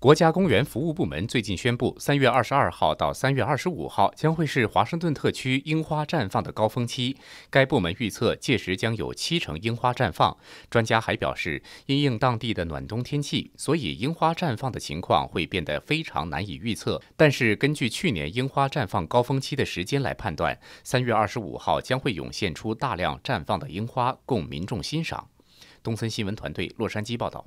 国家公园服务部门最近宣布，三月二十二号到三月二十五号将会是华盛顿特区樱花绽放的高峰期。该部门预测，届时将有七成樱花绽放。专家还表示，因应当地的暖冬天气，所以樱花绽放的情况会变得非常难以预测。但是，根据去年樱花绽放高峰期的时间来判断，三月二十五号将会涌现出大量绽放的樱花，供民众欣赏。东森新闻团队洛杉矶报道。